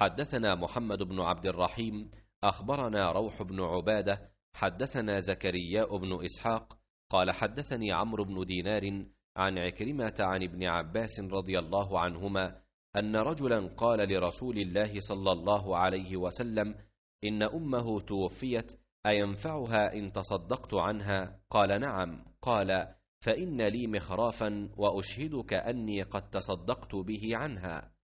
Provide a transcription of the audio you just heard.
حدثنا محمد بن عبد الرحيم أخبرنا روح بن عبادة حدثنا زكرياء بن إسحاق قال حدثني عمرو بن دينار عن عكرمة عن ابن عباس رضي الله عنهما أن رجلا قال لرسول الله صلى الله عليه وسلم إن أمه توفيت أينفعها إن تصدقت عنها؟ قال نعم قال فإن لي مخرافا وأشهدك أني قد تصدقت به عنها